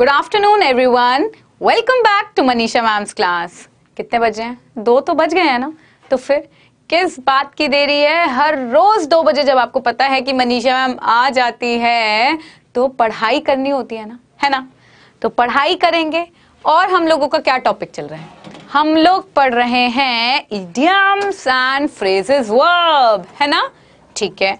Good afternoon everyone welcome back to Manisha ma'am's class कितने बजे हैं दो तो बज गए हैं ना तो फिर किस बात की देरी है हर रोज दो बजे जब आपको पता है कि मनीषा मैम आ जाती है तो पढ़ाई करनी होती है ना है ना तो पढ़ाई करेंगे और हम लोगों का क्या टॉपिक चल रहा है हम लोग पढ़ रहे हैं इडियम्स एंड फ्रेजेस वर्ब है ना ठीक है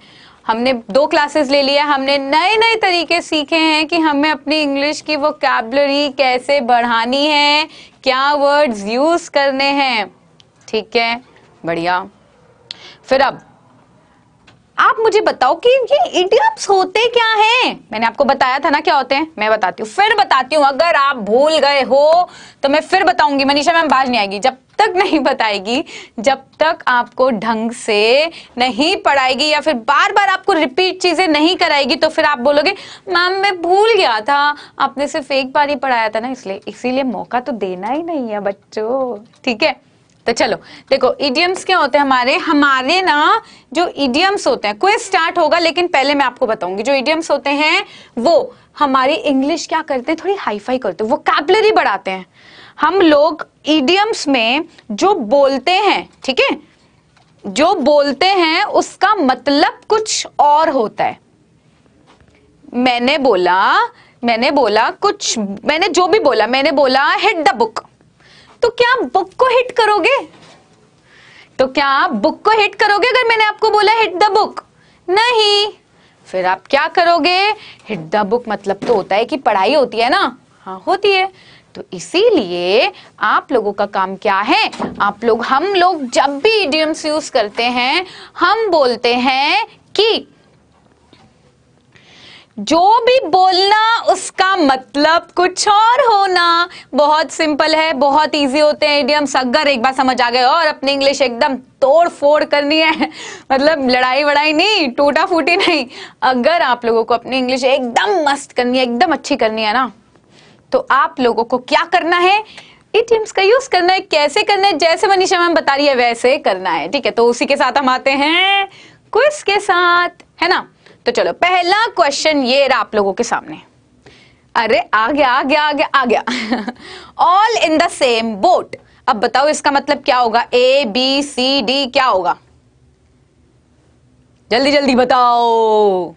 हमने दो क्लासेस ले लिया हमने नए नए तरीके सीखे हैं कि हमें अपनी इंग्लिश की वो कैबलरी कैसे बढ़ानी है क्या वर्ड्स यूज करने हैं ठीक है बढ़िया फिर अब आप मुझे बताओ कि ये इडियम्स होते क्या हैं मैंने आपको बताया था ना क्या होते हैं मैं बताती हूँ फिर बताती हूँ अगर आप भूल गए हो तो मैं फिर बताऊंगी मनीषा मैम बाज नहीं आएगी जब तक नहीं बताएगी जब तक आपको ढंग से नहीं पढ़ाएगी या फिर बार बार आपको रिपीट चीजें नहीं कराएगी तो फिर आप बोलोगे मैम मैं भूल गया था आपने सिर्फ एक बार ही पढ़ाया था ना इसलिए इसीलिए मौका तो देना ही नहीं है बच्चों ठीक है तो चलो देखो इडियम्स क्या होते हैं हमारे हमारे ना जो इडियम्स होते हैं क्विज स्टार्ट होगा लेकिन पहले मैं आपको बताऊंगी जो इडियम्स होते हैं वो हमारी इंग्लिश क्या करते हैं थोड़ी हाईफाई करते हैं वो कैबलरी बढ़ाते हैं हम लोग इडियम्स में जो बोलते हैं ठीक है जो बोलते हैं उसका मतलब कुछ और होता है मैंने बोला मैंने बोला कुछ मैंने जो भी बोला मैंने बोला हिट द बुक तो क्या आप बुक को हिट करोगे तो क्या आप बुक को हिट करोगे अगर मैंने आपको बोला हिट द बुक नहीं फिर आप क्या करोगे हिट द बुक मतलब तो होता है कि पढ़ाई होती है ना हाँ होती है तो इसीलिए आप लोगों का काम क्या है आप लोग हम लोग जब भी इडियम्स यूज करते हैं हम बोलते हैं कि जो भी बोलना उसका मतलब कुछ और होना बहुत सिंपल है बहुत इजी होते हैं इडियम्स सगर एक बार समझ आ गए और अपनी इंग्लिश एकदम तोड़ फोड़ करनी है मतलब लड़ाई वड़ाई नहीं टूटा फूटी नहीं अगर आप लोगों को अपनी इंग्लिश एकदम मस्त करनी है एकदम अच्छी करनी है ना तो आप लोगों को क्या करना है इडियम्स का यूज करना है कैसे करना है जैसे मनीषा मैम बता रही है वैसे करना है ठीक है तो उसी के साथ हम आते हैं क्विज के साथ है ना तो चलो पहला क्वेश्चन ये रहा आप लोगों के सामने अरे आ गया आ गया आ गया आ गया all in the same boat अब बताओ इसका मतलब क्या होगा ए बी सी डी क्या होगा जल्दी जल्दी बताओ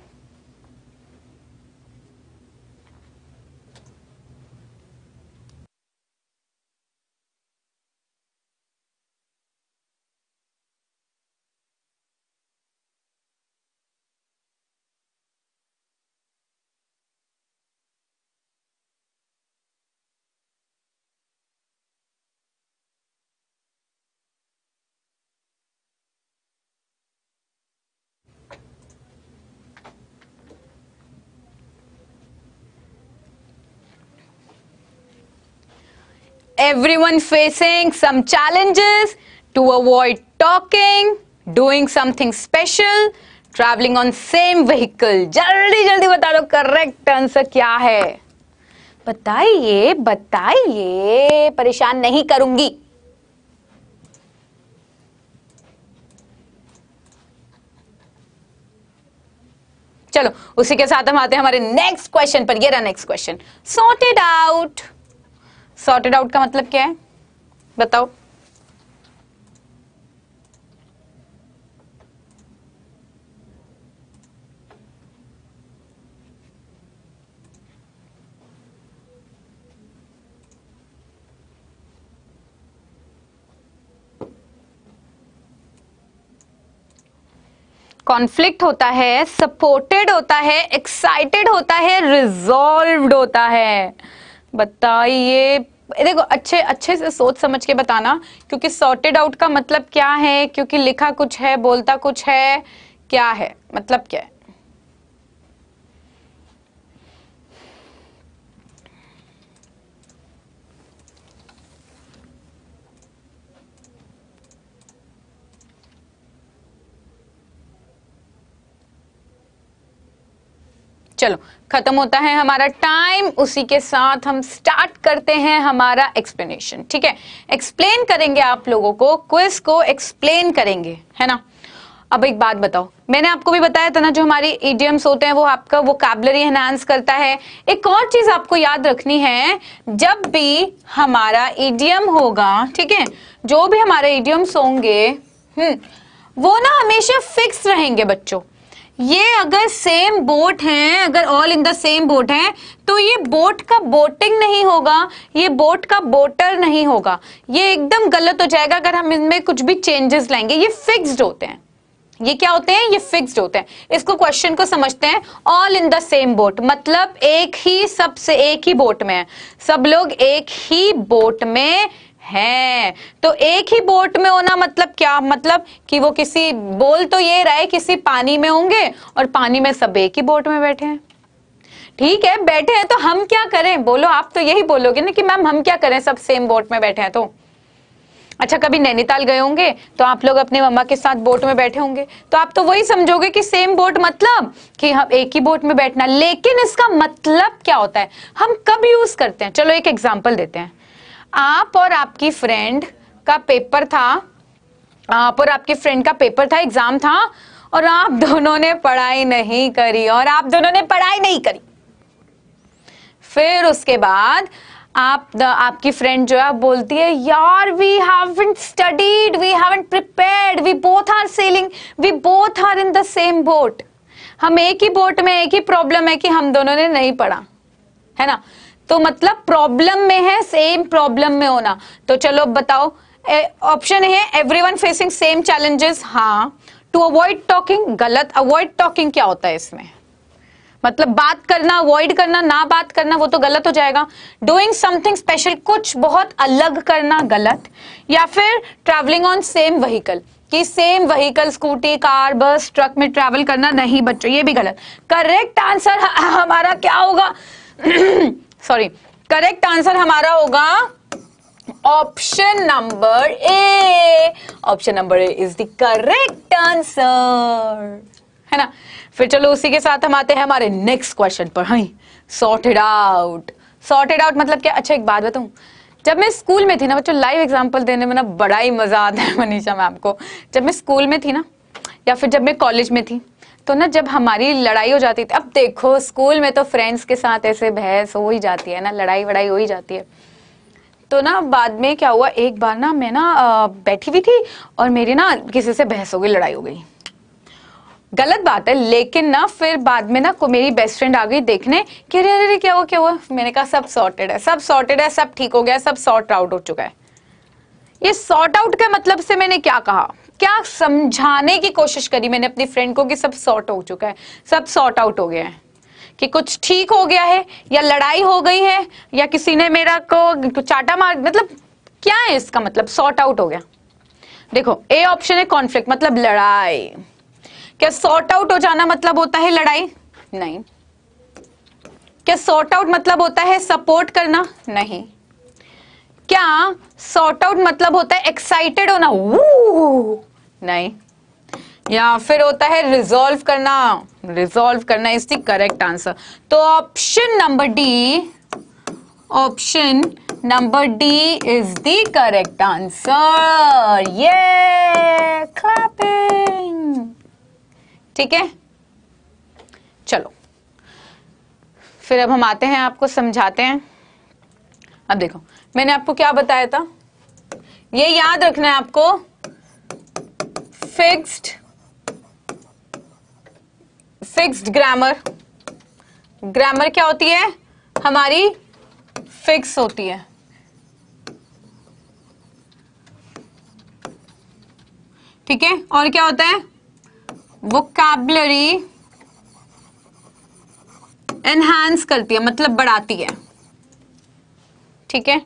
everyone facing some challenges to avoid talking, doing something special, traveling on same vehicle. jaldi jaldi bata do correct answer kya hai bataiye bataiye pareshan nahi karungi चलो उसी के साथ हम आते हैं हमारे नेक्स्ट क्वेश्चन पर ये रहा next question sorted out sorted out का मतलब क्या है बताओ कॉन्फ्लिक्ट होता है सपोर्टेड होता है एक्साइटेड होता है रिजॉल्व्ड होता है बताइए देखो अच्छे अच्छे से सोच समझ के बताना क्योंकि सॉर्टेड आउट का मतलब क्या है क्योंकि लिखा कुछ है बोलता कुछ है क्या है मतलब क्या है चलो खत्म होता है हमारा टाइम उसी के साथ हम स्टार्ट करते हैं हमारा एक्सप्लेनेशन ठीक है एक्सप्लेन करेंगे आप लोगों को क्विज को एक्सप्लेन करेंगे है ना अब एक बात बताओ मैंने आपको भी बताया था ना जो हमारे इडियम्स होते हैं वो आपका वो कैबलरी एनहांस करता है एक और चीज आपको याद रखनी है जब भी हमारा इडियम होगा ठीक है जो भी हमारे इडियम्स होंगे हम्म वो ना हमेशा फिक्स रहेंगे बच्चों ये अगर सेम बोट है अगर all in the same boat है तो ये बोट का बोटिंग नहीं होगा ये बोट का बोटर नहीं होगा ये एकदम गलत हो जाएगा अगर हम इनमें कुछ भी चेंजेस लाएंगे ये फिक्स्ड होते हैं ये क्या होते हैं ये फिक्स्ड होते हैं इसको क्वेश्चन को समझते हैं all in the same boat मतलब एक ही सबसे एक ही बोट में है सब लोग एक ही बोट में है तो एक ही बोट में होना मतलब क्या मतलब कि वो किसी बोल तो ये रहे किसी पानी में होंगे और पानी में सब एक ही बोट में बैठे हैं ठीक है बैठे हैं तो हम क्या करें बोलो आप तो यही बोलोगे ना कि मैम हम क्या करें सब सेम बोट में बैठे हैं तो अच्छा कभी नैनीताल गए होंगे तो आप लोग अपने मम्मा के साथ बोट में बैठे होंगे तो आप तो वही समझोगे कि सेम बोट मतलब कि हम एक ही बोट में बैठना लेकिन इसका मतलब क्या होता है हम कब यूज करते हैं चलो एक एग्जाम्पल देते हैं आप और आपकी फ्रेंड का पेपर था आप और आपकी फ्रेंड का पेपर था एग्जाम था और आप दोनों ने पढ़ाई नहीं करी और आप दोनों ने पढ़ाई नहीं करी फिर उसके बाद आप द, आपकी फ्रेंड जो है बोलती है यार we haven't studied we haven't prepared we both are sailing we both are in the same boat हम एक ही बोट में एक ही प्रॉब्लम है कि हम दोनों ने नहीं पढ़ा है ना तो मतलब प्रॉब्लम में है सेम प्रॉब्लम में होना तो चलो बताओ ऑप्शन है एवरीवन फेसिंग सेम चैलेंजेस हाँ टू अवॉइड टॉकिंग गलत अवॉइड टॉकिंग क्या होता है इसमें मतलब बात करना अवॉइड करना ना बात करना वो तो गलत हो जाएगा डूइंग समथिंग स्पेशल कुछ बहुत अलग करना गलत या फिर ट्रैवलिंग ऑन सेम व्हीकल कि same vehicle scooty car bus truck में ट्रैवल करना नहीं बच्चों ये भी गलत करेक्ट आंसर हमारा क्या होगा सॉरी करेक्ट आंसर हमारा होगा option number A option number A is the correct answer है ना फिर चलो उसी के साथ हम आते हैं हमारे नेक्स्ट क्वेश्चन पर हाई सॉर्टेड आउट सॉर्टेड आउट मतलब क्या अच्छा एक बात बताऊं जब मैं स्कूल में थी ना बच्चों लाइव एग्जाम्पल देने में ना बड़ा ही मजा आता है मनीषा मैम को जब मैं स्कूल में थी ना या फिर जब मैं कॉलेज में थी तो ना जब हमारी लड़ाई हो जाती थी अब देखो स्कूल में तो फ्रेंड्स के साथ ऐसे बहस हो ही जाती है ना लड़ाई वड़ाई हो ही जाती है तो ना बाद में क्या हुआ एक बार ना मैं ना बैठी हुई थी और मेरी ना किसी से बहस हो गई लड़ाई हो गई गलत बात है लेकिन ना फिर बाद में ना को मेरी बेस्ट फ्रेंड आ गई देखने कि अरे अरे क्या हुआ क्या हुआ मैंने कहा सब सॉर्टेड है सब सॉर्टेड है सब ठीक हो गया सब सॉर्ट आउट हो चुका है ये सॉर्ट आउट का मतलब से मैंने क्या कहा क्या समझाने की कोशिश करी मैंने अपनी फ्रेंड को कि सब सॉर्ट हो चुका है सब सॉर्ट आउट हो गया है कि कुछ ठीक हो गया है या लड़ाई हो गई है या किसी ने मेरा को चाटा मार मतलब क्या है इसका मतलब सॉर्ट आउट हो गया देखो ए ऑप्शन है कॉन्फ्लिक्ट मतलब लड़ाई क्या सॉर्ट आउट हो जाना मतलब होता है लड़ाई नहीं क्या सॉर्ट आउट मतलब होता है सपोर्ट करना नहीं क्या सॉर्ट आउट मतलब होता है एक्साइटेड होना नहीं या फिर होता है रिजोल्व करना रिजोल्व करना इज द करेक्ट आंसर तो option number D option number D is the correct answer ये क्लैपिंग ठीक है चलो फिर अब हम आते हैं आपको समझाते हैं अब देखो मैंने आपको क्या बताया था ये याद रखना है आपको fixed फिक्स्ड ग्रामर ग्रामर क्या होती है हमारी फिक्स होती है ठीक है और क्या होता है वोकैबलरी एनहांस करती है मतलब बढ़ाती है ठीक है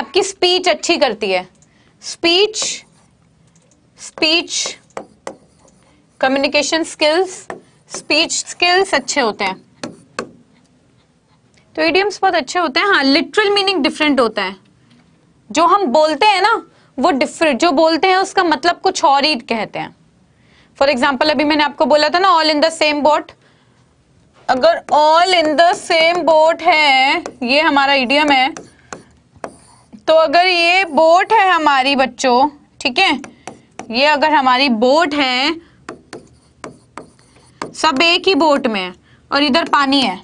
आपकी स्पीच अच्छी करती है speech speech communication skills speech skills अच्छे होते हैं तो इडियम्स बहुत अच्छे होते हैं हाँ लिटरल मीनिंग डिफरेंट होता है जो हम बोलते हैं ना वो डिफरेंट जो बोलते हैं उसका मतलब कुछ और ही कहते हैं फॉर एग्जाम्पल अभी मैंने आपको बोला था ना all in the same boat अगर all in the same boat है ये हमारा इडियम है तो अगर ये बोट है हमारी बच्चों ठीक है ये अगर हमारी बोट है सब एक ही बोट में है और इधर पानी है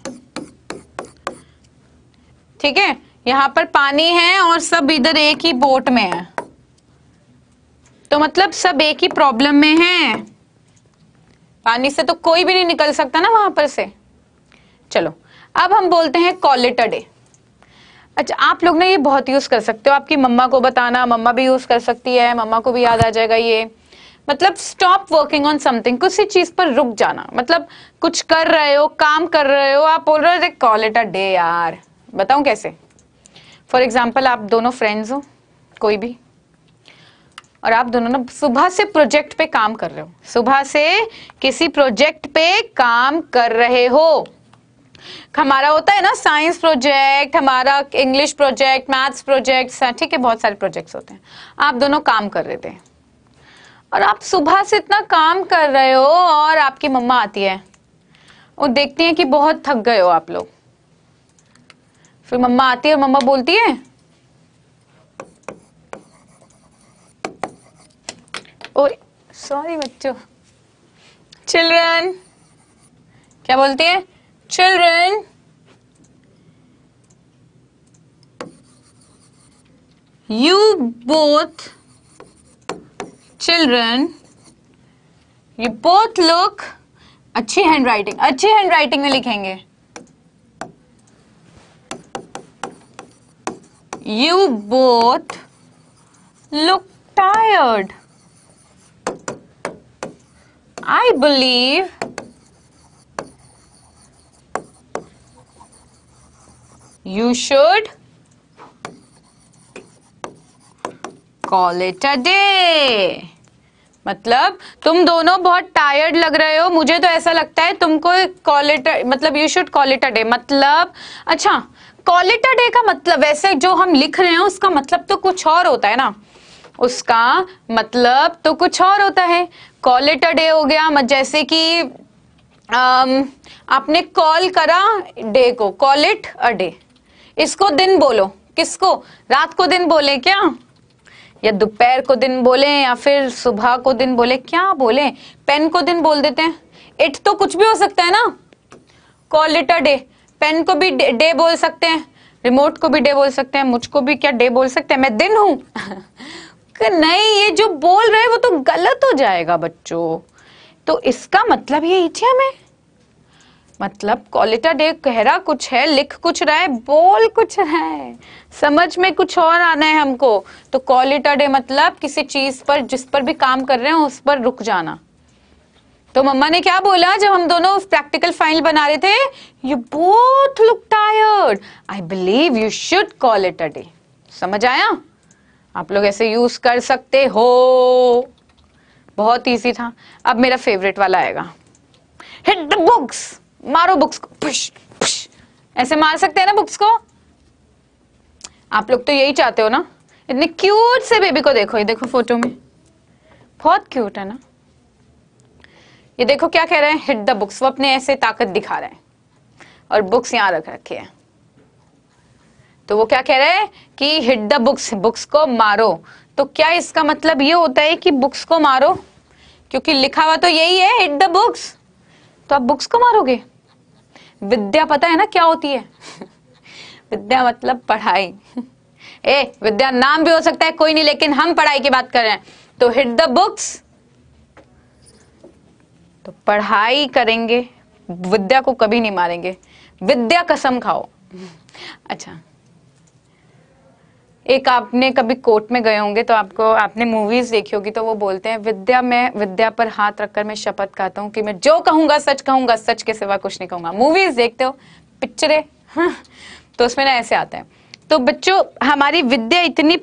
ठीक है यहाँ पर पानी है और सब इधर एक ही बोट में है तो मतलब सब एक ही प्रॉब्लम में है पानी से तो कोई भी नहीं निकल सकता ना वहां पर से चलो अब हम बोलते हैं कॉलेटर डे अच्छा आप लोग ना ये बहुत यूज कर सकते हो आपकी मम्मा को बताना मम्मा भी यूज कर सकती है मम्मा को भी याद आ जाएगा ये मतलब स्टॉप वर्किंग ऑन समथिंग कुछ चीज पर रुक जाना मतलब कुछ कर रहे हो काम कर रहे हो आप बोल रहे हो कॉल इट अ डे यार बताऊं कैसे फॉर एग्जाम्पल आप दोनों फ्रेंड्स हो कोई भी और आप दोनों ना सुबह से प्रोजेक्ट पे काम कर रहे हो सुबह से किसी प्रोजेक्ट पे काम कर रहे हो हमारा होता है ना साइंस प्रोजेक्ट हमारा इंग्लिश प्रोजेक्ट मैथ्स प्रोजेक्ट ठीक है बहुत सारे प्रोजेक्ट्स होते हैं आप दोनों काम कर रहे थे और आप सुबह से इतना काम कर रहे हो और आपकी मम्मा आती है वो देखती है कि बहुत थक गए हो आप लोग फिर मम्मा आती है और मम्मा बोलती है ओए सॉरी बच्चों चिल्ड्रन क्या बोलती है Children, you both, children, you both look, अच्छी हैंडराइटिंग अच्छी हैंडराइटिंग में लिखेंगे You both look tired. I believe you should call it a day मतलब तुम दोनों बहुत टायर्ड लग रहे हो मुझे तो ऐसा लगता है तुमको कॉल इट मतलब you should call it a day मतलब अच्छा कॉल इट अ डे का मतलब वैसे जो हम लिख रहे हैं उसका मतलब तो कुछ और होता है ना उसका मतलब तो कुछ और होता है कॉल इट अ डे हो गया जैसे कि आपने कॉल करा डे को कॉल इट अ डे इसको दिन बोलो किसको रात को दिन बोले क्या या दोपहर को दिन बोले या फिर सुबह को दिन बोले क्या बोले पेन को दिन बोल देते हैं इट तो कुछ भी हो सकता है ना call it a day pen को भी डे बोल सकते हैं रिमोट को भी डे बोल सकते हैं मुझको भी क्या डे बोल सकते हैं मैं दिन हूं नहीं ये जो बोल रहे हैं वो तो गलत हो जाएगा बच्चों तो इसका मतलब ये इच्छा में मतलब क्वालिटा डे कह रहा कुछ है लिख कुछ रहा है बोल कुछ रहा है समझ में कुछ और आना है हमको तो क्वालिटा डे मतलब किसी चीज पर जिस पर भी काम कर रहे हैं उस पर रुक जाना तो मम्मा ने क्या बोला जब हम दोनों प्रैक्टिकल फाइनल बना रहे थे you both look tired I believe you should call it a day समझ आया आप लोग ऐसे यूज कर सकते हो बहुत इजी था अब मेरा फेवरेट वाला आएगा हिट द बुक्स मारो बुक्स को पुश पुश ऐसे मार सकते हैं ना बुक्स को आप लोग तो यही चाहते हो ना इतने क्यूट से बेबी को देखो ये देखो फोटो में बहुत क्यूट है ना ये देखो क्या कह रहे हैं हिट द बुक्स वो अपने ऐसे ताकत दिखा रहे हैं और बुक्स यहां रख रखी है तो वो क्या कह रहे हैं कि हिट द बुक्स बुक्स को मारो तो क्या इसका मतलब ये होता है कि बुक्स को मारो क्योंकि लिखा हुआ तो यही है हिट द बुक्स तो आप बुक्स को मारोगे विद्या पता है ना क्या होती है विद्या मतलब पढ़ाई ए विद्या नाम भी हो सकता है कोई नहीं लेकिन हम पढ़ाई की बात कर रहे हैं तो हिट द बुक्स तो पढ़ाई करेंगे विद्या को कभी नहीं मारेंगे विद्या कसम खाओ अच्छा एक आपने कभी कोर्ट में गए होंगे तो आपको आपने मूवीज देखी होगी तो वो बोलते हैं विद्या में विद्या पर हाथ रखकर मैं शपथ खाता हूँ कि मैं जो कहूंगा सच कहूंगा सच के सिवा कुछ नहीं कहूंगा मूवीज देखते हो पिक्चरें हाँ, तो उसमें ना ऐसे आते हैं तो बच्चों हमारी विद्या इतनी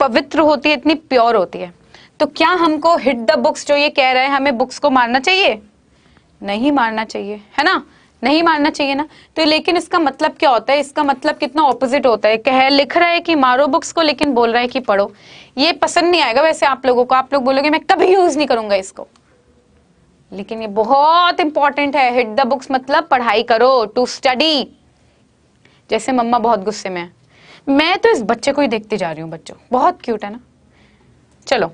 पवित्र होती है इतनी प्योर होती है तो क्या हमको हिट द बुक्स जो ये कह रहे हैं हमें बुक्स को मारना चाहिए नहीं मारना चाहिए है ना नहीं मानना चाहिए ना तो लेकिन इसका मतलब क्या होता है इसका मतलब कितना ऑपोजिट होता है कह लिख रहा है कि मारो बुक्स को लेकिन बोल रहा है कि पढ़ो ये पसंद नहीं आएगा वैसे आप लोगों को आप लोग बोलोगे मैं कभी यूज नहीं करूंगा इसको लेकिन ये बहुत इंपॉर्टेंट है हिट द बुक्स मतलब पढ़ाई करो टू स्टडी जैसे मम्मा बहुत गुस्से में है मैं तो इस बच्चे को ही देखती जा रही हूँ बच्चों बहुत क्यूट है ना चलो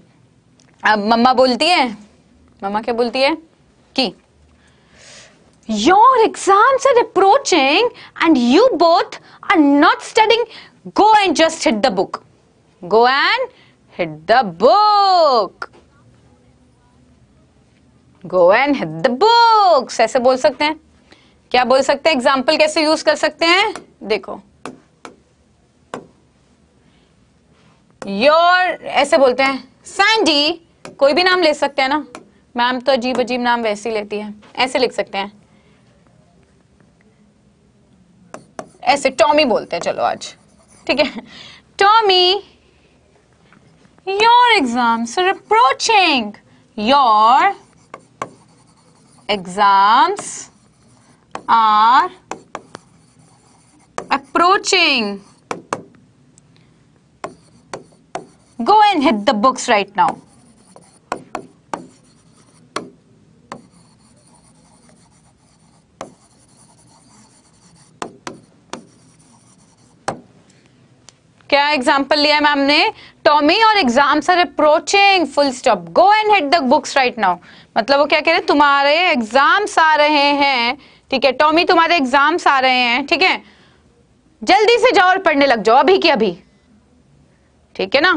अब मम्मा बोलती है मम्मा क्या बोलती है कि Your exams are approaching and you both are not studying. Go and just hit the book. Go and hit the book. Go and hit the books. ऐसे बोल सकते हैं क्या बोल सकते हैं एग्जाम्पल कैसे यूज कर सकते हैं देखो योर ऐसे बोलते हैं सैंडी कोई भी नाम ले सकते हैं ना मैम तो अजीब अजीब नाम वैसे ही लेती है ऐसे लिख सकते हैं ऐसे टॉमी बोलते हैं चलो आज ठीक है Tommy your exams are approaching your exams are approaching go and hit the books right now. क्या एग्जाम्पल लिया मैम ने टॉमी और exams are approaching full stop go and hit the books right now मतलब वो क्या कह रहे हैं तुम्हारे एग्जाम्स आ रहे हैं ठीक है टॉमी तुम्हारे एग्जाम्स आ रहे हैं ठीक है जल्दी से जाओ और पढ़ने लग जाओ अभी की अभी ठीक है ना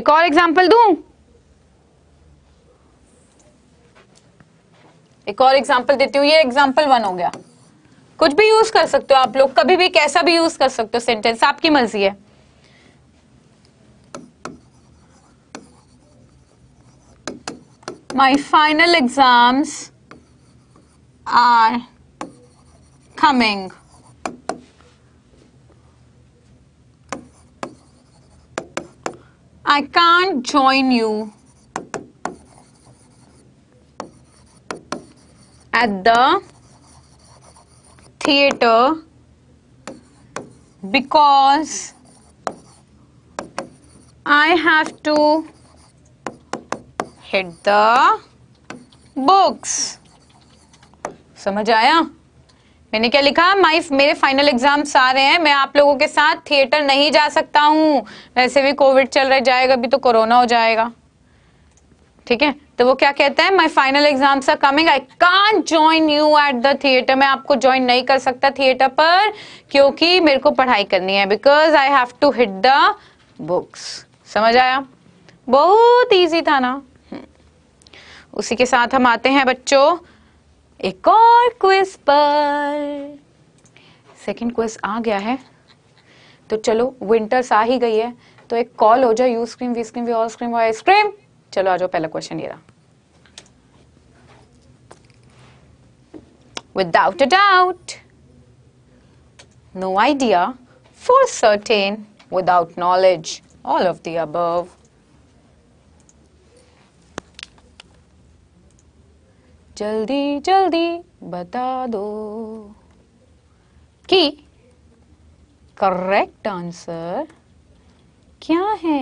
एक और एग्जाम्पल दू एक और एग्जाम्पल देती हूँ ये एग्जाम्पल वन हो गया कुछ भी यूज कर सकते हो आप लोग कभी भी कैसा भी यूज कर सकते हो सेंटेंस आपकी मर्जी है my final exams are coming. I can't join you at the theater because I have to hit the books समझ आया मैंने क्या लिखा माई मेरे फाइनल एग्जाम्स आ रहे हैं मैं आप लोगों के साथ थिएटर नहीं जा सकता हूँ वैसे भी कोविड चल रहा जाएगा अभी तो कोरोना हो जाएगा ठीक है तो वो क्या कहता है my final exams are coming I can join you at the theatre मैं आपको ज्वाइन नहीं कर सकता थिएटर पर क्योंकि मेरे को पढ़ाई करनी है because I have to hit the books समझ आया बहुत ईजी था ना उसी के साथ हम आते हैं बच्चों एक और क्विज पर सेकंड क्विज आ गया है तो चलो विंटर्स आ ही गई है तो एक कॉल हो जाओ you scream we scream we all scream और आइसक्रीम चलो आ जाओ पहला क्वेश्चन ये रहा without a doubt no idea for certain without knowledge all of the above जल्दी जल्दी बता दो कि करेक्ट आंसर क्या है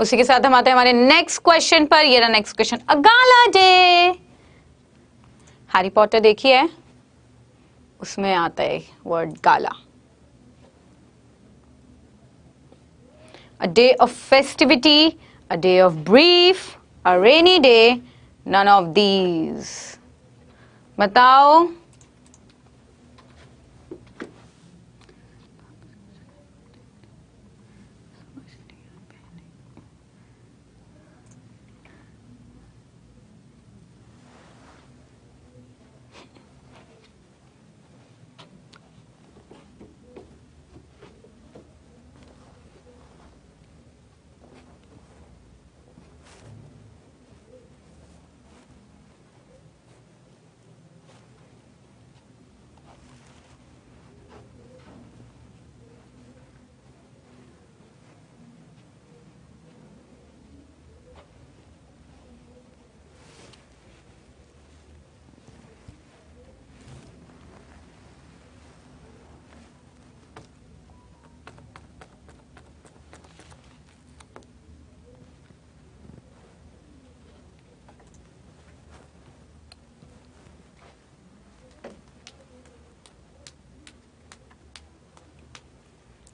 उसी के साथ हम आते हैं हमारे नेक्स्ट क्वेश्चन पर ये रहा next question a gala day Harry Potter देखिए उसमें आता है word gala a day of festivity a day of brief a rainy day none of these बताओ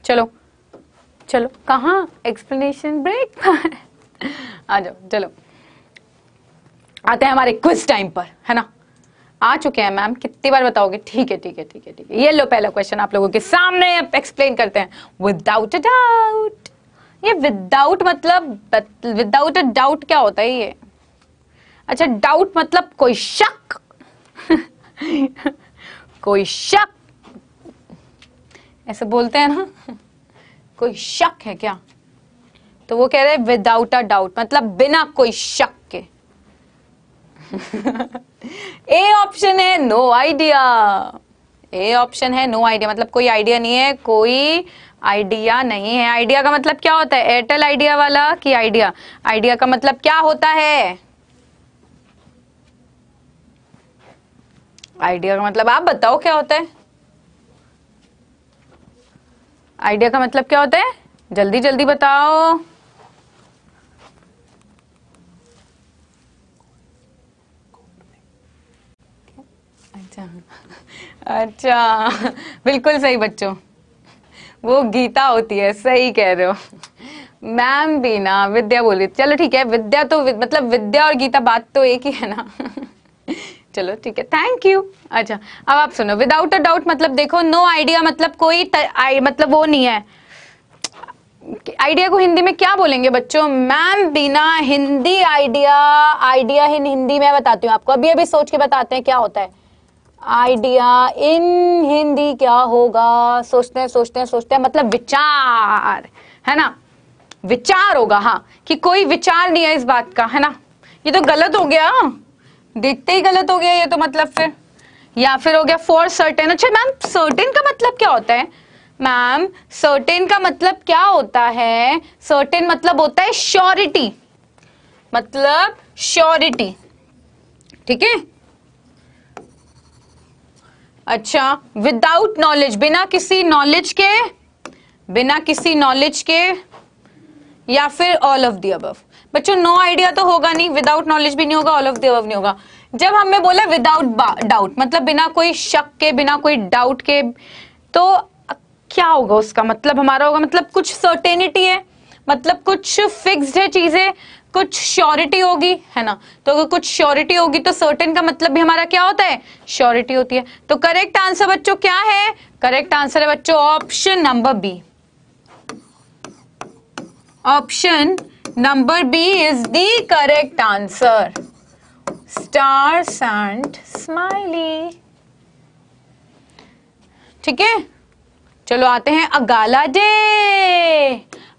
चलो चलो कहाँ एक्सप्लेनेशन ब्रेक आ जाओ चलो आते हैं हमारे क्विज टाइम पर है ना आ चुके हैं मैम कितनी बार बताओगे ठीक है ठीक है ठीक है ठीक है ये लो पहला क्वेश्चन आप लोगों के सामने एक्सप्लेन करते हैं विदाउट अ डाउट ये विदाउट मतलब विदाउट अ डाउट क्या होता है ये अच्छा डाउट मतलब कोई शक कोई शक ऐसे बोलते हैं ना कोई शक है क्या तो वो कह रहे हैं विदाउट अ डाउट मतलब बिना कोई शक के ए ऑप्शन है नो आइडिया ए ऑप्शन है नो आइडिया मतलब कोई आइडिया नहीं है कोई आइडिया नहीं है आइडिया का मतलब क्या होता है एयरटेल आइडिया वाला की आइडिया आइडिया का मतलब क्या होता है आइडिया का मतलब आप बताओ क्या होता है आइडिया का मतलब क्या होता है जल्दी जल्दी बताओ अच्छा अच्छा बिल्कुल सही बच्चों वो गीता होती है सही कह रहे हो मैम भी ना विद्या बोली चलो ठीक है विद्या तो मतलब विद्या और गीता बात तो एक ही है ना चलो ठीक है थैंक यू अच्छा अब आप सुनो विदाउट अ डाउट मतलब देखो नो no आइडिया मतलब कोई I, मतलब वो नहीं है आइडिया को हिंदी में क्या बोलेंगे बच्चों मैम बिना Hindi idea idea in Hindi में बताती हूँ आपको अभी अभी सोच के बताते हैं क्या होता है आइडिया इन हिंदी क्या होगा सोचते हैं सोचते हैं सोचते हैं मतलब विचार है ना विचार होगा हाँ कि कोई विचार नहीं है इस बात का है ना ये तो गलत हो गया देखते ही गलत हो गया ये तो मतलब फिर या फिर हो गया फॉर सर्टेन अच्छा मैम सर्टेन का मतलब क्या होता है मैम सर्टेन का मतलब क्या होता है सर्टेन मतलब होता है श्योरिटी मतलब श्योरिटी ठीक है अच्छा विदाउट नॉलेज बिना किसी नॉलेज के बिना किसी नॉलेज के या फिर ऑल ऑफ दी अबव बच्चों नो आइडिया तो होगा नहीं विदाउट नॉलेज भी नहीं होगा ऑल ऑफ देव नहीं होगा जब हमने बोला विदाउट डाउट मतलब बिना कोई शक के बिना कोई डाउट के तो क्या होगा उसका मतलब हमारा होगा मतलब कुछ सर्टेनिटी है मतलब कुछ फिक्स्ड है चीजें कुछ श्योरिटी होगी है ना तो अगर कुछ श्योरिटी होगी तो सर्टेन का मतलब भी हमारा क्या होता है श्योरिटी होती है तो करेक्ट आंसर बच्चों क्या है करेक्ट आंसर है बच्चों option number B option number B is the correct answer Stars and smiley ठीक है चलो आते हैं अगाला डे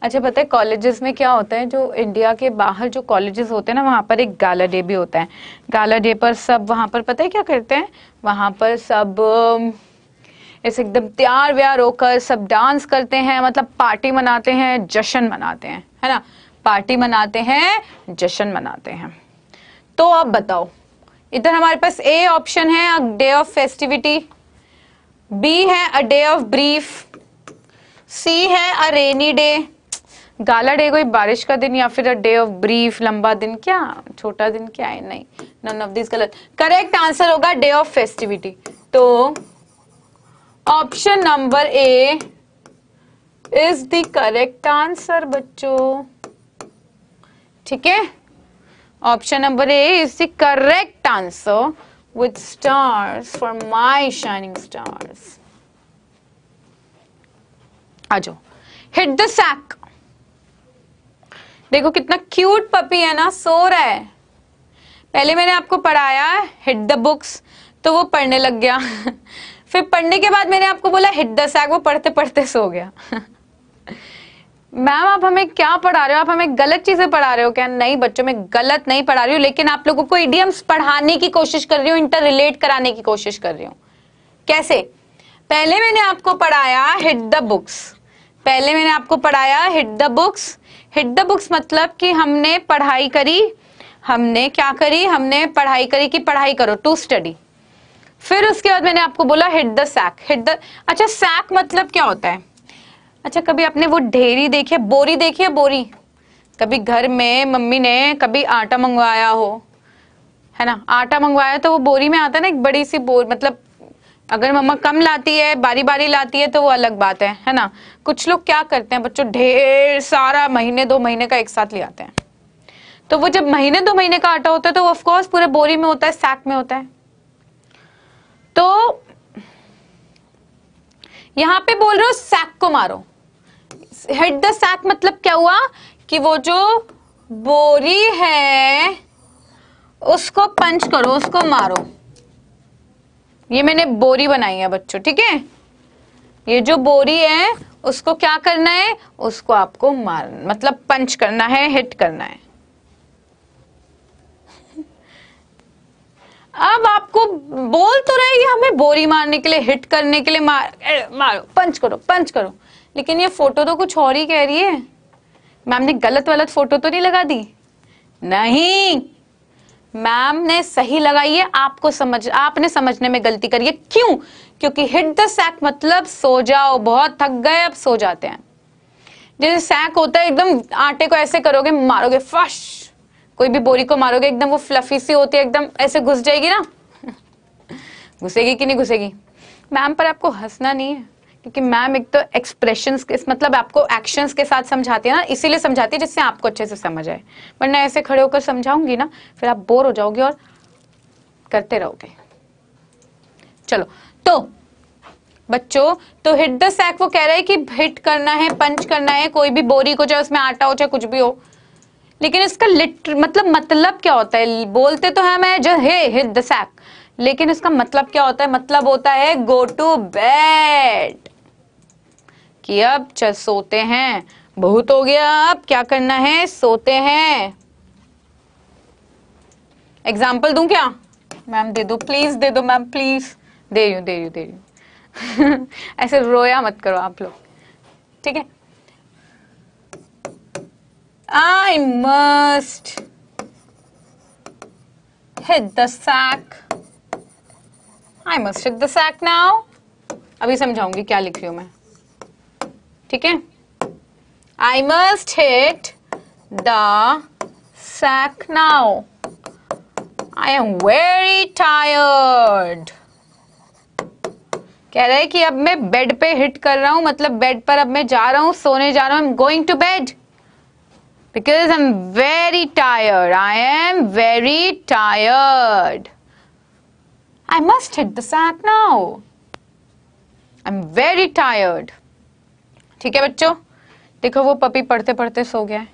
अच्छा पता है कॉलेजेस में क्या होता है जो इंडिया के बाहर जो कॉलेजेस होते हैं ना वहां पर एक गाला डे भी होता है गाला डे पर सब वहां पर पता है क्या करते हैं वहां पर सब ऐसे एकदम त्यार व्यार होकर सब डांस करते हैं मतलब पार्टी मनाते हैं जश्न मनाते हैं है ना पार्टी मनाते हैं जश्न मनाते हैं तो अब बताओ इधर हमारे पास ए ऑप्शन है a day of festivity B है a day of brief C है a rainy day gala day कोई बारिश का दिन या फिर अ डे ऑफ ब्रीफ लंबा दिन क्या छोटा दिन क्या है नहीं नन ऑफ दिस गलत करेक्ट आंसर होगा डे ऑफ फेस्टिविटी तो option number A is the correct answer बच्चों ठीक है option number A is the correct answer with stars for my shining stars आ जाओ हिट द सैक देखो कितना क्यूट पपी है ना सो रहा है पहले मैंने आपको पढ़ाया हिट द बुक्स तो वो पढ़ने लग गया फिर पढ़ने के बाद मैंने आपको बोला हिट द सैक वो पढ़ते पढ़ते सो गया मैम आप हमें क्या पढ़ा रहे हो आप हमें गलत चीजें पढ़ा रहे हो क्या नहीं बच्चों में गलत नहीं पढ़ा रही हूँ लेकिन आप लोगों को इडियम्स पढ़ाने की कोशिश कर रही हूँ इंटर रिलेट कराने की कोशिश कर रही हूँ कैसे पहले मैंने आपको पढ़ाया हिट द बुक्स पहले मैंने आपको पढ़ाया hit the books hit the books मतलब कि हमने पढ़ाई करी हमने क्या करी हमने पढ़ाई करी कि पढ़ाई करो टू स्टडी फिर उसके बाद मैंने आपको बोला hit the sack hit the अच्छा सैक मतलब क्या होता है अच्छा कभी आपने वो ढेरी देखी है बोरी देखी है बोरी कभी घर में मम्मी ने कभी आटा मंगवाया हो है ना आटा मंगवाया तो वो बोरी में आता है ना एक बड़ी सी बोर मतलब अगर मम्मा कम लाती है बारी बारी लाती है तो वो अलग बात है है ना कुछ लोग क्या करते हैं बच्चों ढेर सारा महीने दो महीने का एक साथ ले आते हैं तो वो जब महीने दो महीने का आटा होता है तो ऑफकोर्स पूरे बोरी में होता है सैक में होता है तो यहां पे बोल रहे हो सैक को मारो हेड द सैक मतलब क्या हुआ कि वो जो बोरी है उसको पंच करो उसको मारो ये मैंने बोरी बनाई है बच्चों ठीक है ये जो बोरी है उसको क्या करना है उसको आपको मार मतलब पंच करना है हिट करना है अब आपको बोल तो रहे ये हमें बोरी मारने के लिए हिट करने के लिए मार ए, मारो पंच करो पंच करो लेकिन ये फोटो तो कुछ और ही कह रही है मैम ने गलत वलत फोटो तो नहीं लगा दी नहीं मैम ने सही लगाई है आपको समझ आपने समझने में गलती करी है क्यों क्योंकि हिट द सैक मतलब सो जाओ बहुत थक गए अब सो जाते हैं जैसे सैक होता है एकदम आटे को ऐसे करोगे मारोगे फर्श कोई भी बोरी को मारोगे एकदम वो फ्लफी सी होती है एकदम ऐसे घुस जाएगी ना घुसेगी कि नहीं घुसेगी मैम पर आपको हंसना नहीं है क्योंकि मैम एक तो एक्सप्रेशन मतलब आपको एक्शन के साथ समझाती है ना इसीलिए समझाती है जिससे आपको अच्छे से समझ आए वरना ऐसे खड़े होकर समझाऊंगी ना फिर आप बोर हो जाओगे और करते रहोगे चलो तो बच्चों तो हिट द सैक वो कह रहा है कि हिट करना है पंच करना है कोई भी बोरी को चाहे उसमें आटा हो चाहे कुछ भी हो लेकिन इसका लिट मतलब मतलब क्या होता है बोलते तो है मैं जो हे हिट द सैक लेकिन इसका मतलब क्या होता है मतलब होता है गो टू बेड कि अब चल सोते हैं बहुत हो गया अब क्या करना है सोते हैं एग्जाम्पल दू क्या मैम दे दो प्लीज दे दो मैम प्लीज दे यू दे यू दे यू ऐसे रोया मत करो आप लोग ठीक है I must hit the sack. I must hit the sack now. अभी समझाऊंगी क्या लिख रही हूं मैं ठीक है I must hit the sack now I am very tired कह रहे हैं कि अब मैं बेड पे हिट कर रहा हूं मतलब बेड पर अब मैं जा रहा हूं सोने जा रहा हूं I am going to bed because I'm very tired. I am very tired. I must hit the sack now. I'm very tired. ठीक है बच्चों देखो वो पपी पढ़ते पढ़ते सो गया है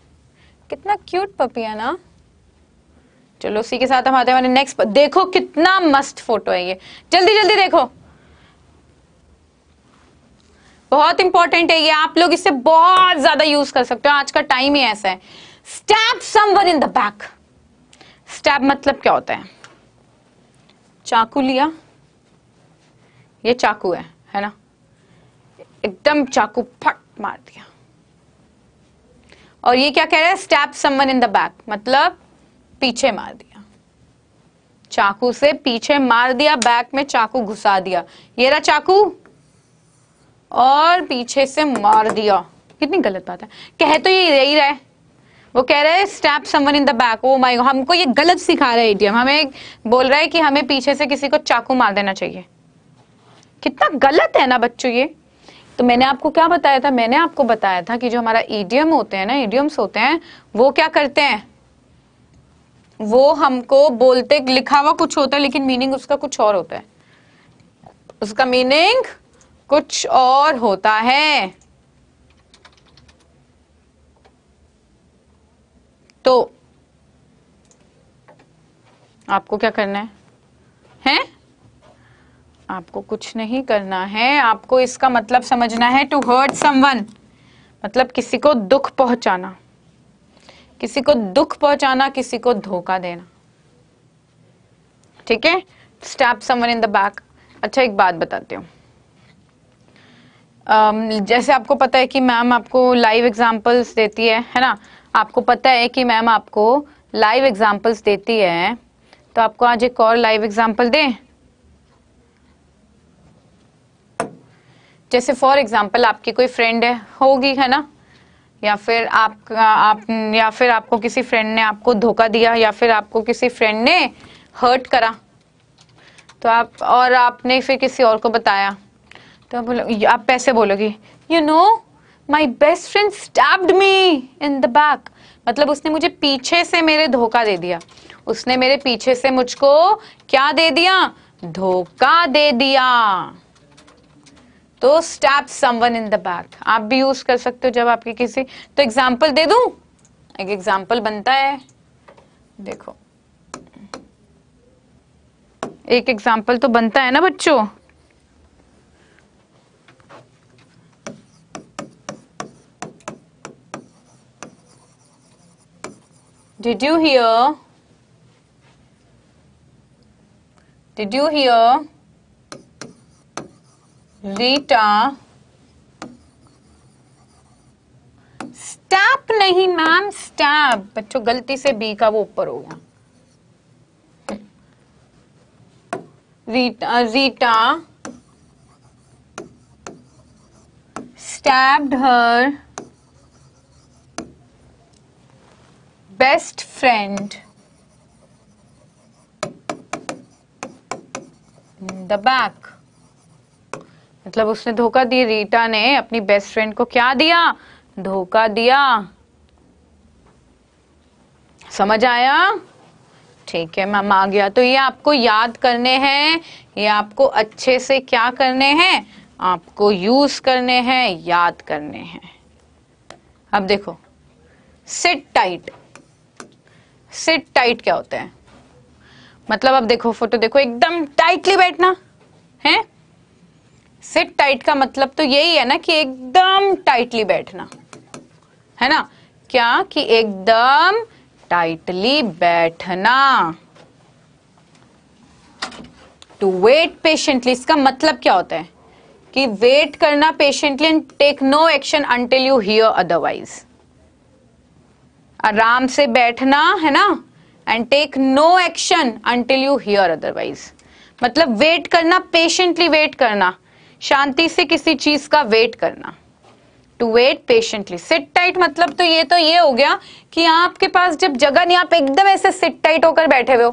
कितना क्यूट पपी है ना चलो उसी के साथ हम आते हैं हमारे नेक्स्ट देखो कितना मस्त फोटो है ये जल्दी जल्दी देखो बहुत इंपॉर्टेंट है ये आप लोग इससे बहुत ज्यादा यूज कर सकते हो आज का टाइम ही ऐसा है stab someone in the back stab मतलब क्या होता है चाकू लिया ये चाकू है है ना एकदम चाकू फट मार दिया और ये क्या कह रहा है stab someone in the back मतलब पीछे मार दिया चाकू से पीछे मार दिया बैक में चाकू घुसा दिया ये रहा चाकू और पीछे से मार दिया कितनी गलत बात है कह तो ये यही रहा है वो कह रहे हैं stab someone in the back oh my हमको ये गलत सिखा रहा है एटीएम हमें बोल रहा है कि हमें पीछे से किसी को चाकू मार देना चाहिए कितना गलत है ना बच्चों ये तो मैंने आपको क्या बताया था मैंने आपको बताया था कि जो हमारा ईडियम होते हैं ना ईडियम्स होते हैं वो क्या करते हैं वो हमको बोलते लिखा हुआ कुछ होता है लेकिन मीनिंग उसका कुछ और होता है उसका मीनिंग कुछ और होता है तो आपको क्या करना है हैं आपको कुछ नहीं करना है आपको इसका मतलब समझना है टू हर्ट समवन मतलब किसी को दुख पहुंचाना किसी को दुख पहुंचाना किसी को धोखा देना ठीक है stab someone in the back अच्छा एक बात बताती हूँ Um, जैसे आपको पता है कि मैम आपको लाइव एग्जांपल्स देती है है ना आपको पता है कि मैम आपको लाइव एग्जांपल्स देती है तो आपको आज एक और लाइव एग्जांपल दें जैसे फॉर एग्जांपल आपकी कोई फ्रेंड है होगी है ना या फिर आप आप या फिर आपको किसी फ्रेंड ने आपको धोखा दिया या फिर आपको किसी फ्रेंड ने हर्ट करा तो आप और आपने फिर किसी और को बताया तो बोलो आप पैसे बोलोगी you know my best friend stabbed me in the back मतलब उसने मुझे पीछे से मेरे धोखा दे दिया उसने मेरे पीछे से मुझको क्या दे दिया धोखा दे दिया तो stab someone in the back आप भी यूज कर सकते हो जब आपकी किसी तो एग्जाम्पल दे दू एक एग्जाम्पल बनता है देखो एक एग्जाम्पल तो बनता है ना बच्चों Did you hear? Did you hear? Rita. Stab नहीं मैम स्टैप बच्चों गलती से B का वो ऊपर हो गया Rita, Rita stabbed her best friend the back मतलब उसने धोखा दिया रीटा ने अपनी बेस्ट फ्रेंड को क्या दिया धोखा दिया समझ आया ठीक है मैम आ गया तो ये आपको याद करने हैं ये आपको अच्छे से क्या करने हैं आपको यूज करने हैं याद करने हैं अब देखो सिट टाइट सिट टाइट क्या होता है मतलब अब देखो फोटो देखो एकदम टाइटली बैठना है सिट टाइट का मतलब तो यही है ना कि एकदम टाइटली बैठना है ना क्या कि एकदम टाइटली बैठना टू वेट पेशेंटली इसका मतलब क्या होता है कि वेट करना patiently and take no action until you hear otherwise आराम से बैठना है ना and take no action until you hear otherwise मतलब वेट करना पेशेंटली वेट करना शांति से किसी चीज का वेट करना to wait patiently sit tight मतलब तो ये तो ये हो गया कि आपके पास जब जगह नहीं आप एकदम ऐसे सिट टाइट होकर बैठे हुए हो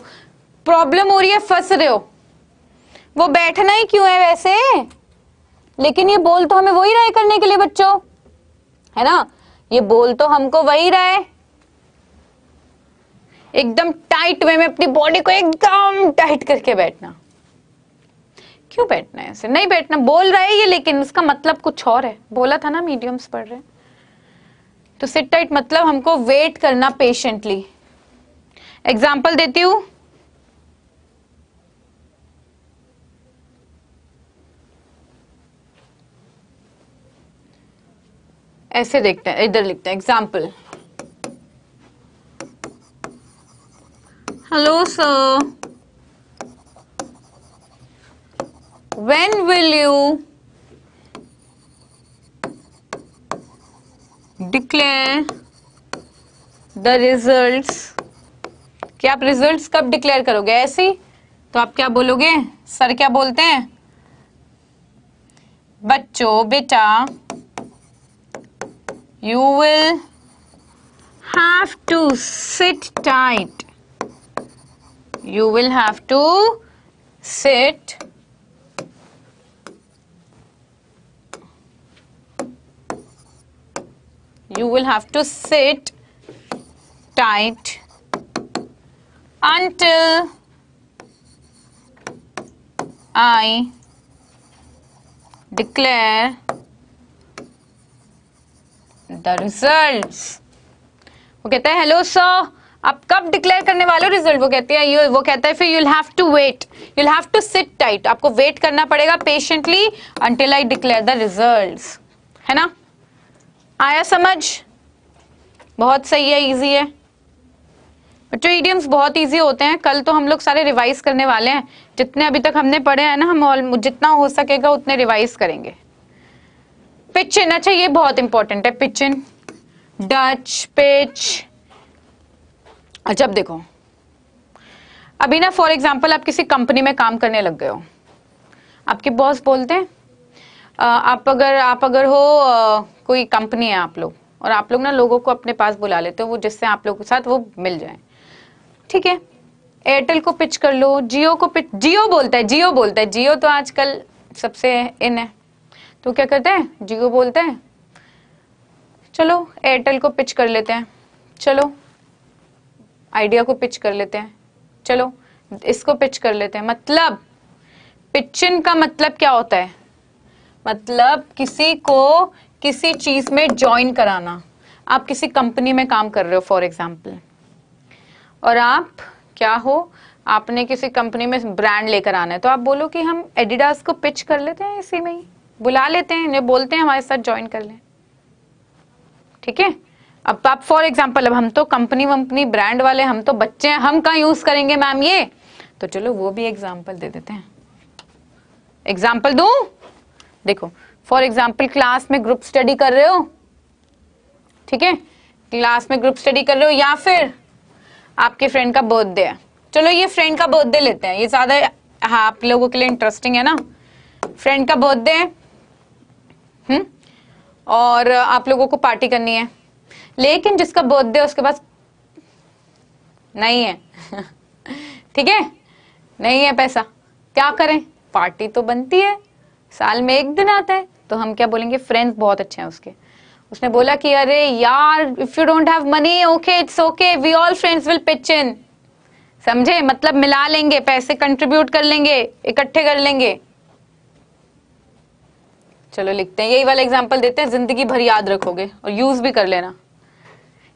प्रॉब्लम हो रही है फंस रहे हो वो बैठना ही क्यों है वैसे लेकिन ये बोल तो हमें वही रहे करने के लिए बच्चों है ना ये बोल तो हमको वही रहा है एकदम टाइट वे में अपनी बॉडी को एकदम टाइट करके बैठना क्यों बैठना है ऐसे नहीं बैठना बोल रहा है ये लेकिन उसका मतलब कुछ और है बोला था ना मीडियम्स पढ़ रहे तो सिट टाइट मतलब हमको वेट करना पेशेंटली एग्जाम्पल देती हूं ऐसे देखते हैं इधर लिखते हैं example hello sir when will you declare the result क्या आप रिजल्ट्स कब डिक्लेयर करोगे ऐसी तो आप क्या बोलोगे सर क्या बोलते हैं बच्चों बेटा you will have to sit tight you will have to sit you will have to sit tight until I declare the results. वो कहता है हेलो सर आप कब डिक्लेयर करने वाले हो रिजल्ट वो कहते हैं यू वो कहता है फिर you'll have to wait you'll have to sit tight आपको वेट करना पड़ेगा patiently until I declare the result है ना आया समझ बहुत सही है इजी है बच्चों ईडियम्स बहुत इजी होते हैं कल तो हम लोग सारे रिवाइज करने वाले हैं जितने अभी तक हमने पढ़े हैं ना हम जितना हो सकेगा उतने रिवाइज करेंगे पिचिन अच्छा ये बहुत इंपॉर्टेंट है पिचिन डच पिच अच्छा अब देखो अभी ना फॉर एग्जाम्पल आप किसी कंपनी में काम करने लग गए हो आपके बॉस बोलते हैं आप अगर आप अगर हो आ, कोई कंपनी है आप लोग और आप लोग ना लोगों को अपने पास बुला लेते हो वो जिससे आप लोगों के साथ वो मिल जाए ठीक है एयरटेल को पिच कर लो जियो को पिच जियो बोलता है जियो बोलता है जियो तो आजकल सबसे इन है तो क्या करते हैं जियो बोलते हैं चलो एयरटेल को पिच कर लेते हैं चलो आइडिया को पिच कर लेते हैं चलो इसको पिच कर लेते हैं मतलब पिचिन का मतलब क्या होता है मतलब किसी को किसी चीज में ज्वाइन कराना आप किसी कंपनी में काम कर रहे हो फॉर एग्जाम्पल और आप क्या हो आपने किसी कंपनी में ब्रांड लेकर आना है तो आप बोलो कि हम एडिडास को पिच कर लेते हैं इसी में ही बुला लेते हैं इन्हें बोलते हैं हमारे साथ ज्वाइन कर लें ठीक है अब तो आप फॉर एग्जाम्पल अब हम तो कंपनी वंपनी ब्रांड वाले हम तो बच्चे हैं हम कहा यूज करेंगे मैम ये तो चलो वो भी एग्जाम्पल दे देते हैं एग्जाम्पल दू देखो फॉर एग्जाम्पल क्लास में ग्रुप स्टडी कर रहे हो ठीक है क्लास में ग्रुप स्टडी कर रहे हो या फिर आपके फ्रेंड का बर्थडे है चलो ये फ्रेंड का बर्थडे लेते हैं ये ज्यादा हाँ आप लोगों के लिए इंटरेस्टिंग है ना फ्रेंड का बर्थडे है हुँ? हम्म? और आप लोगों को पार्टी करनी है लेकिन जिसका बर्थडे उसके पास नहीं है ठीक है नहीं है पैसा क्या करें पार्टी तो बनती है साल में एक दिन आता है तो हम क्या बोलेंगे फ्रेंड्स बहुत अच्छे हैं उसके उसने बोला कि अरे यार if you don't have money okay it's okay we all friends will pitch in समझे मतलब मिला लेंगे पैसे कंट्रीब्यूट कर लेंगे इकट्ठे कर लेंगे चलो लिखते हैं यही वाला एग्जांपल देते हैं जिंदगी भर याद रखोगे और यूज भी कर लेना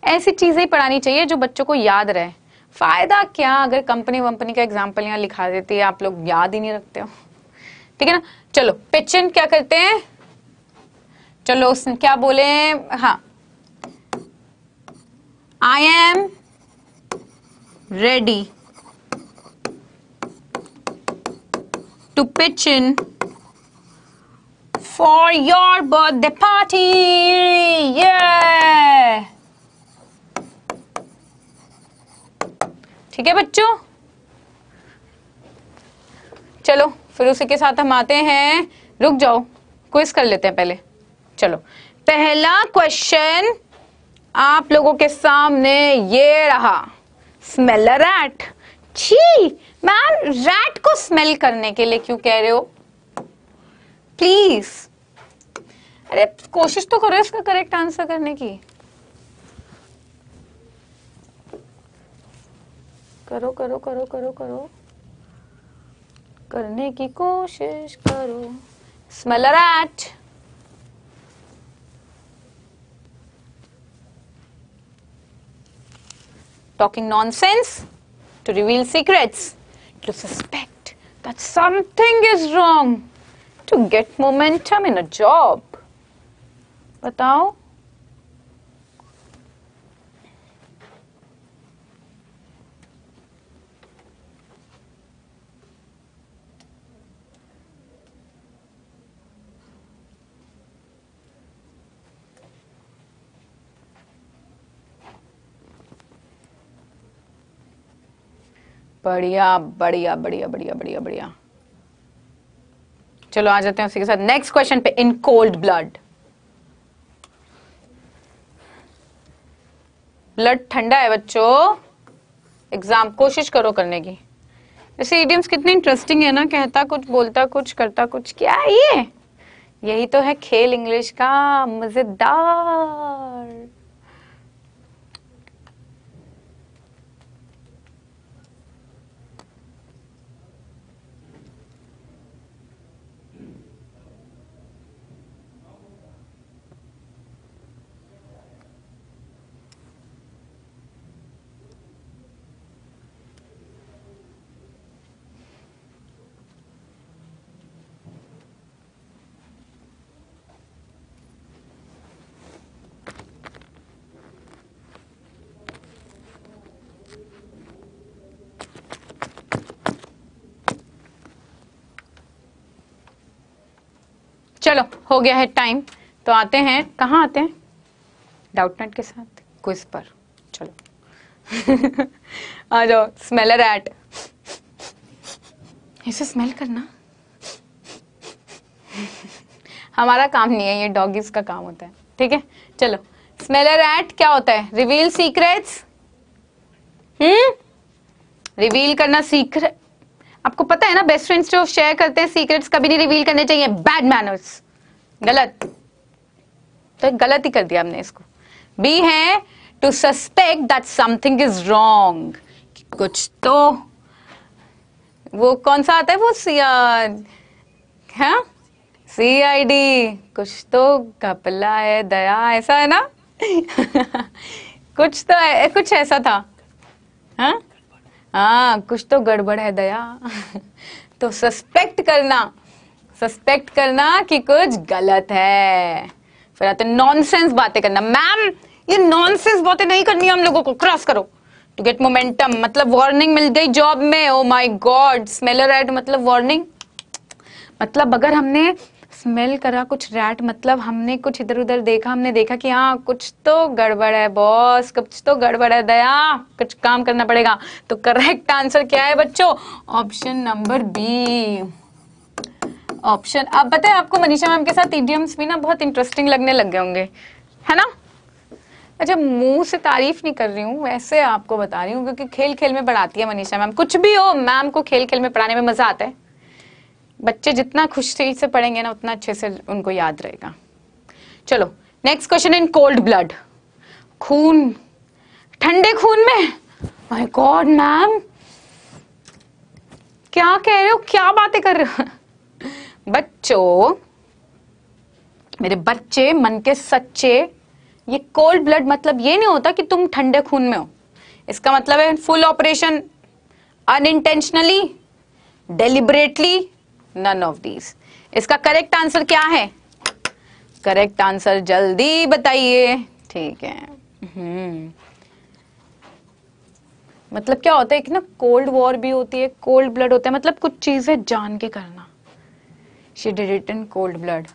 ऐसी चीज़ें पढ़ानी चाहिए जो बच्चों को याद रहे फ़ायदा क्या अगर कंपनी वंपनी का एग्जाम्पल यहाँ लिखा देती है आप लोग याद ही नहीं रखते हो ठीक है ना चलो पेचेंट क्या करते हैं चलो क्या बोले हाँ I am ready to pitch in for your birthday party ये ठीक है बच्चों चलो फिर उसी के साथ हम आते हैं रुक जाओ क्विज कर लेते हैं पहले चलो पहला क्वेश्चन आप लोगों के सामने ये रहा स्मेल रैट छी मैम रैट को स्मेल करने के लिए क्यों कह रहे हो प्लीज अरे कोशिश तो करो इसका करेक्ट आंसर करने की करो करो करो करो करो करने की कोशिश करो smell a rat talking nonsense to reveal secrets to suspect that something is wrong to get momentum in a job बताओ बढ़िया बढ़िया बढ़िया बढ़िया बढ़िया बढ़िया चलो आ जाते हैं उसी के साथ नेक्स्ट क्वेश्चन पे इन कोल्ड ब्लड ब्लड ठंडा है बच्चों एग्जाम कोशिश करो करने की वैसे इडियम्स कितने इंटरेस्टिंग है ना कहता कुछ बोलता कुछ करता कुछ क्या ये यही तो है खेल इंग्लिश का मजेदार हो गया है टाइम तो आते हैं कहाँ आते हैं डाउटनेट के साथ क्विज पर चलो आ जाओ स्मेलर एट इसे स्मेल करना हमारा काम नहीं है ये डॉगीज का काम होता है ठीक है चलो स्मेलर एट क्या होता है रिवील सीक्रेट्स हम्म रिवील करना सीक्रेट आपको पता है ना बेस्ट फ्रेंड्स जो शेयर करते हैं सीक्रेट्स कभी नहीं रिवील करने चाहिए बैड मैनर्स गलत तो गलत ही कर दिया हमने इसको बी है to suspect that something is wrong कुछ तो वो कौन सा आता है वो सी है सी आई डी कुछ तो घपला है दया ऐसा है ना कुछ तो है, कुछ ऐसा था हाँ? हाँ कुछ तो गड़बड़ है दया तो सस्पेक्ट करना सस्पेक्ट करना कि कुछ गलत है फिर आते नॉनसेंस बातें करना मैम ये नॉनसेंस बातें नहीं करनी हम लोगों को क्रॉस करो टू गेट मोमेंटम मतलब वार्निंग मिल गई जॉब में oh my god smell a rat मतलब वार्निंग मतलब अगर हमने स्मेल करा कुछ रैट मतलब हमने कुछ इधर उधर देखा हमने देखा कि हाँ कुछ तो गड़बड़ है बॉस कुछ तो गड़बड़ है दया कुछ काम करना पड़ेगा तो करेक्ट आंसर क्या है बच्चों ऑप्शन नंबर बी ऑप्शन आप बताएं आपको मनीषा मैम के साथ इडियम्स भी ना बहुत इंटरेस्टिंग लगने लग गए होंगे है ना अच्छा मुंह से तारीफ नहीं कर रही हूँ वैसे आपको बता रही हूँ क्योंकि खेल खेल में पढ़ाती है मनीषा मैम कुछ भी हो मैम को खेल खेल में पढ़ाने में मजा आता है बच्चे जितना खुश से पढ़ेंगे ना उतना अच्छे से उनको याद रहेगा चलो next question in cold blood खून ठंडे खून में माय गॉड मैम क्या कह रहे हो क्या बातें कर रहे हो बच्चों मेरे बच्चे मन के सच्चे ये कोल्ड ब्लड मतलब ये नहीं होता कि तुम ठंडे खून में हो इसका मतलब है full operation unintentionally deliberately none of these इसका करेक्ट आंसर क्या है करेक्ट आंसर जल्दी बताइए ठीक है हम्म। मतलब क्या होता है कि ना कोल्ड वॉर भी होती है कोल्ड ब्लड होता है मतलब कुछ चीजें जान के करना she did it in cold blood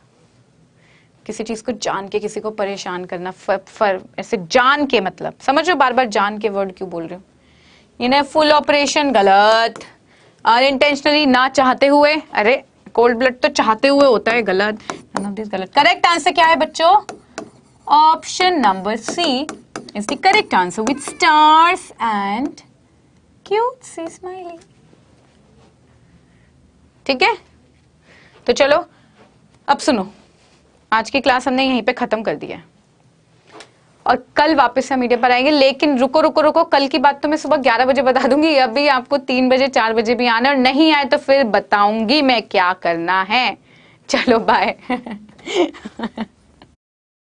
किसी चीज को जान के किसी को परेशान करना फर, फर ऐसे जान के मतलब समझो बार बार जान के वर्ड क्यों बोल रहे हो इन फुल ऑपरेशन गलत अनइंटेंशनली ना चाहते हुए अरे कोल्ड ब्लड तो चाहते हुए होता है गलत गलत करेक्ट आंसर क्या है बच्चों option number C the correct answer with stars and cute C smiley ठीक है तो चलो अब सुनो आज की क्लास हमने यहीं पे ख़त्म कर दिया है और कल वापस हम मीडिया पर आएंगे लेकिन रुको रुको रुको कल की बात तो मैं सुबह 11 बजे बता दूंगी अभी आपको 3 बजे 4 बजे भी आना और नहीं आए तो फिर बताऊंगी मैं क्या करना है चलो बाय